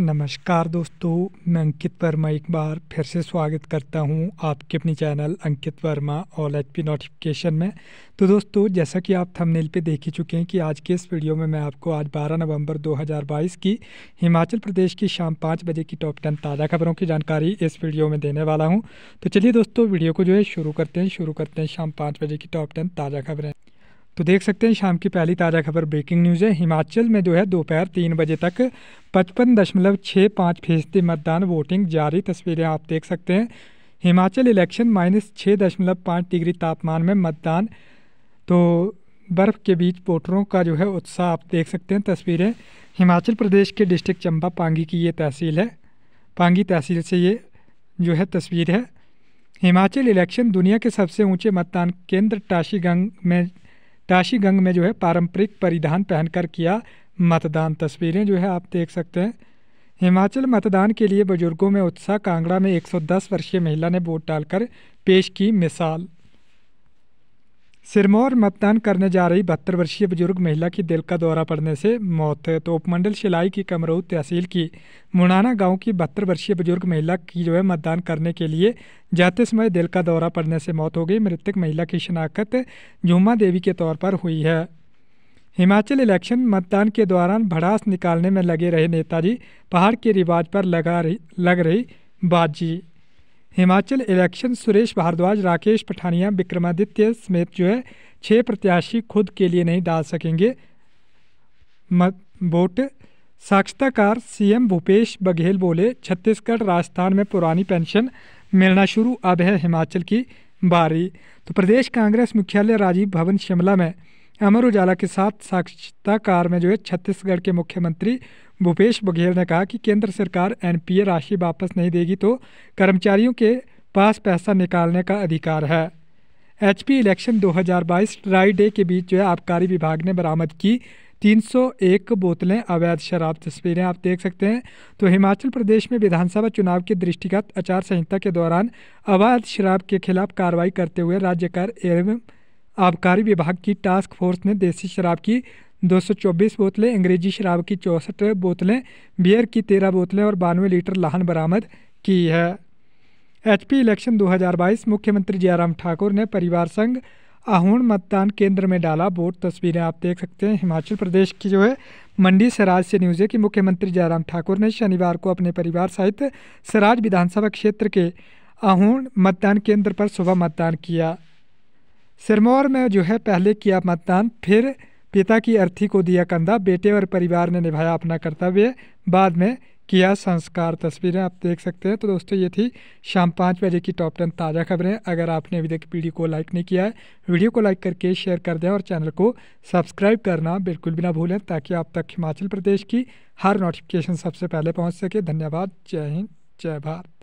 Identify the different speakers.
Speaker 1: नमस्कार दोस्तों मैं अंकित वर्मा एक बार फिर से स्वागत करता हूं आपके अपने channel Ankit Verma all H P notification में तो दोस्तों जैसा कि आप थंबनेल पे देख ही चुके हैं कि आज के इस वीडियो में मैं आपको आज 12 नवंबर 2022 की हिमाचल प्रदेश की शाम पाँच बजे की टॉप टेन ताज़ा खबरों की जानकारी इस वीडियो में देने वाला हूँ तो चलिए दोस्तों वीडियो को जो है शुरू करते हैं शुरू करते हैं शाम पाँच बजे की टॉप टेन ताज़ा खबरें तो देख सकते हैं शाम की पहली ताज़ा खबर ब्रेकिंग न्यूज़ है हिमाचल में जो है दोपहर तीन बजे तक पचपन दशमलव छः पाँच फीसदी मतदान वोटिंग जारी तस्वीरें आप देख सकते हैं हिमाचल इलेक्शन माइनस छः दशमलव पाँच डिग्री तापमान में मतदान तो बर्फ़ के बीच वोटरों का जो है उत्साह आप देख सकते हैं तस्वीरें हिमाचल प्रदेश के डिस्ट्रिक्ट चंबा पांगी की ये तहसील है पांगी तहसील से ये जो है तस्वीर है हिमाचल इलेक्शन दुनिया के सबसे ऊंचे मतदान केंद्र टाशीगंग में टाशीगंग में जो है पारंपरिक परिधान पहनकर किया मतदान तस्वीरें जो है आप देख सकते हैं हिमाचल मतदान के लिए बुजुर्गों में उत्साह कांगड़ा में 110 वर्षीय महिला ने वोट डालकर पेश की मिसाल सिरमौर मतदान करने जा रही बहत्तर वर्षीय बुजुर्ग महिला की दिल का दौरा पड़ने से मौत तो उपमंडल शिलाई की कमरऊ तहसील की मुनाना गांव की बहत्तर वर्षीय बुजुर्ग महिला की जो है मतदान करने के लिए जाते समय दिल का दौरा पड़ने से मौत हो गई मृतक महिला की शिनाख्त झूमा देवी के तौर पर हुई है हिमाचल इलेक्शन मतदान के दौरान भड़ास निकालने में लगे रहे नेताजी पहाड़ के रिवाज पर लगा रही लग रही बाजी हिमाचल इलेक्शन सुरेश भारद्वाज राकेश पठानिया विक्रमादित्य समेत जो है छः प्रत्याशी खुद के लिए नहीं डाल सकेंगे वोट साक्षताकार सीएम भूपेश बघेल बोले छत्तीसगढ़ राजस्थान में पुरानी पेंशन मिलना शुरू अब है हिमाचल की बारी तो प्रदेश कांग्रेस मुख्यालय राजीव भवन शिमला में अमर उजाला के साथ साक्षरता में जो है छत्तीसगढ़ के मुख्यमंत्री भूपेश बघेल ने कहा कि केंद्र सरकार एनपीए राशि वापस नहीं देगी तो कर्मचारियों के पास पैसा निकालने का अधिकार है एचपी इलेक्शन 2022 ट्राई डे के बीच जो है आबकारी विभाग ने बरामद की 301 बोतलें अवैध शराब तस्वीरें आप देख सकते हैं तो हिमाचल प्रदेश में विधानसभा चुनाव के दृष्टिगत आचार संहिता के दौरान अवैध शराब के खिलाफ कार्रवाई करते हुए राज्य कर एवं आबकारी विभाग की टास्क फोर्स ने देसी शराब की 224 बोतलें अंग्रेजी शराब की चौंसठ बोतलें बियर की तेरह बोतलें और बानवे लीटर लाहन बरामद की है एचपी इलेक्शन 2022 मुख्यमंत्री जयराम ठाकुर ने परिवार संघ आहूण मतदान केंद्र में डाला वोट तस्वीरें आप देख सकते हैं हिमाचल प्रदेश की जो है मंडी सराज से न्यूज़ है कि मुख्यमंत्री जयराम ठाकुर ने शनिवार को अपने परिवार सहित सराज विधानसभा क्षेत्र के आहूण मतदान केंद्र पर सुबह मतदान किया सिरमौर में जो है पहले किया मतदान फिर पिता की अर्थी को दिया कंधा बेटे और परिवार ने निभाया अपना कर्तव्य बाद में किया संस्कार तस्वीरें आप देख सकते हैं तो दोस्तों ये थी शाम पाँच बजे की टॉप टेन ताज़ा खबरें अगर आपने अभी तक वीडियो को लाइक नहीं किया है वीडियो को लाइक करके शेयर कर दें और चैनल को सब्सक्राइब करना बिल्कुल भी ना भूलें ताकि आप तक हिमाचल प्रदेश की हर नोटिफिकेशन सबसे पहले पहुँच सके धन्यवाद जय हिंद जय भारत